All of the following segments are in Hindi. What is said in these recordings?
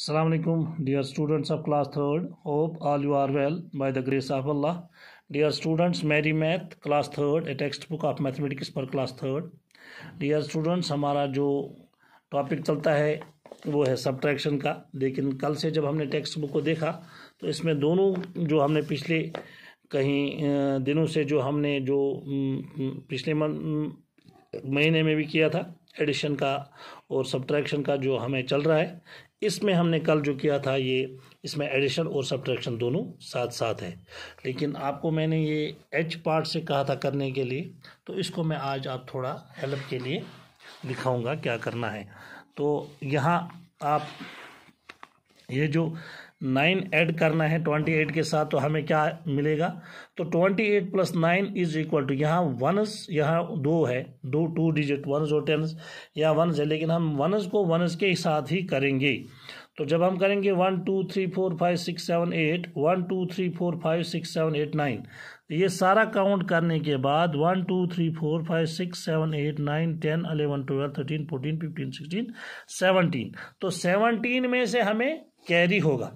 Assalamualaikum, dear students of class 3rd. Hope all you are well by the grace of Allah. Dear students, Mary Math, class 3rd, a textbook of mathematics पर class 3rd. Dear students, हमारा जो टॉपिक चलता है वो है सब्ट्रैक्शन का लेकिन कल से जब हमने टेक्स्ट बुक को देखा तो इसमें दोनों जो हमने पिछले कहीं दिनों से जो हमने जो पिछले महीने में भी किया था एडिशन का और सब्ट्रैक्शन का जो हमें चल रहा है इसमें हमने कल जो किया था ये इसमें एडिशन और सब्ट्रैक्शन दोनों साथ साथ है लेकिन आपको मैंने ये एच पार्ट से कहा था करने के लिए तो इसको मैं आज आप थोड़ा हेल्प के लिए दिखाऊंगा क्या करना है तो यहाँ आप ये जो नाइन ऐड करना है ट्वेंटी एट के साथ तो हमें क्या मिलेगा तो twenty eight plus nine is equal to यहाँ वनस यहाँ दो है दो टू डिजिट वनस और टेंस या वनस है लेकिन हम वनस को वनस के साथ ही करेंगे तो जब हम करेंगे one two three four five six seven eight one two three four five six seven eight nine तो ये सारा काउंट करने के बाद one two three four five six seven eight nine ten eleven twelve thirteen fourteen fifteen sixteen seventeen तो सेवनटीन में से हमें कैरी होगा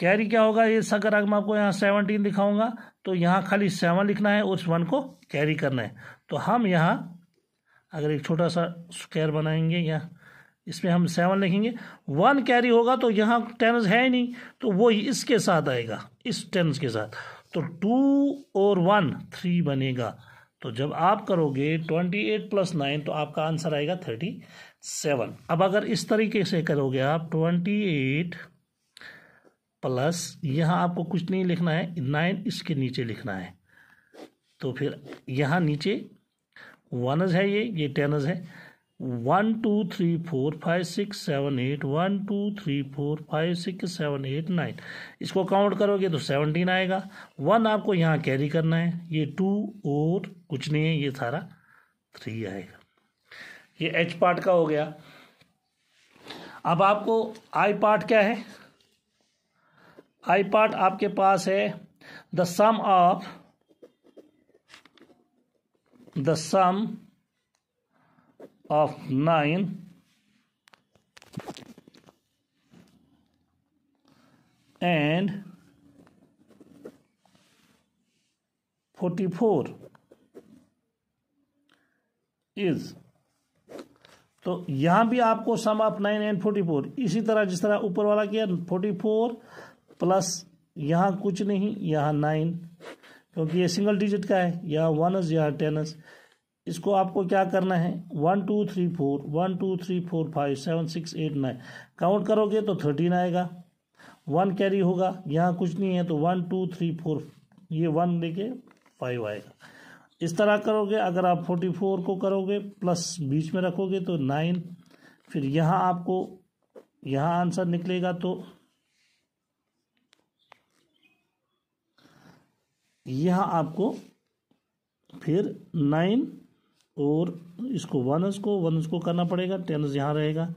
कैरी क्या होगा ये मैं आपको यहाँ सेवनटीन दिखाऊंगा तो यहाँ खाली सेवन लिखना है उस वन को कैरी करना है तो हम यहाँ अगर एक छोटा सा स्क्वायर बनाएंगे यहाँ इसमें हम सेवन लिखेंगे वन कैरी होगा तो यहाँ टेंस है ही नहीं तो वो इसके साथ आएगा इस टेंस के साथ तो टू और वन थ्री बनेगा तो जब आप करोगे ट्वेंटी एट प्लस नाइन तो आपका आंसर आएगा थर्टी सेवन अब अगर इस तरीके से करोगे आप ट्वेंटी एट प्लस यहाँ आपको कुछ नहीं लिखना है नाइन इसके नीचे लिखना है तो फिर यहाँ नीचे वनज है ये ये टेनज है one two three four five six seven eight one two three four five six seven eight nine इसको काउंट करोगे तो सेवनटीन आएगा वन आपको यहाँ कैरी करना है ये टू और कुछ नहीं है ये सारा थ्री आएगा ये एच पार्ट का हो गया अब आपको आई पार्ट क्या है आई पार्ट आपके पास है the sum of the sum of 9 and 44 is तो यहां भी आपको sum of nine and forty four इसी तरह जिस तरह ऊपर वाला किया फोर्टी फोर प्लस यहां कुछ नहीं यहां नाइन क्योंकि ये सिंगल डिजिट का है वन वनस यहां टेनस इसको आपको क्या करना है one two three four one two three four five seven six eight nine count करोगे तो थर्टीन आएगा वन कैरी होगा यहाँ कुछ नहीं है तो वन टू थ्री फोर ये वन लेके फाइव आएगा इस तरह करोगे अगर आप फोर्टी फोर को करोगे प्लस बीच में रखोगे तो नाइन फिर यहाँ आपको यहाँ आंसर निकलेगा तो यहाँ आपको फिर नाइन और इसको वनस को वनस को करना पड़ेगा टेंस यहाँ रहेगा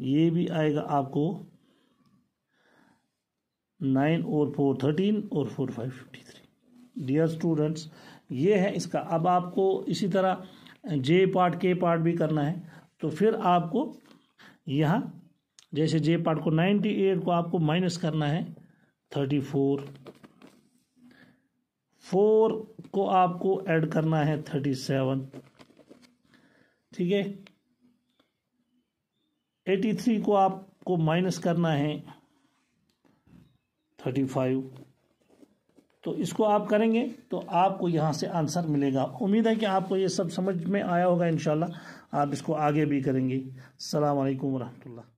ये भी आएगा आपको नाइन और फोर थर्टीन और four five fifty three dear students ये है इसका अब आपको इसी तरह जे पार्ट के पार्ट भी करना है तो फिर आपको यहाँ जैसे जे पार्ट को नाइन्टी एट को आपको माइनस करना है थर्टी फोर फोर को आपको ऐड करना है थर्टी सेवन ठीक है एटी थ्री को आपको माइनस करना है थर्टी फाइव तो इसको आप करेंगे तो आपको यहां से आंसर मिलेगा उम्मीद है कि आपको ये सब समझ में आया होगा इनशाला आप इसको आगे भी करेंगे सलामकुम वरहमल्ला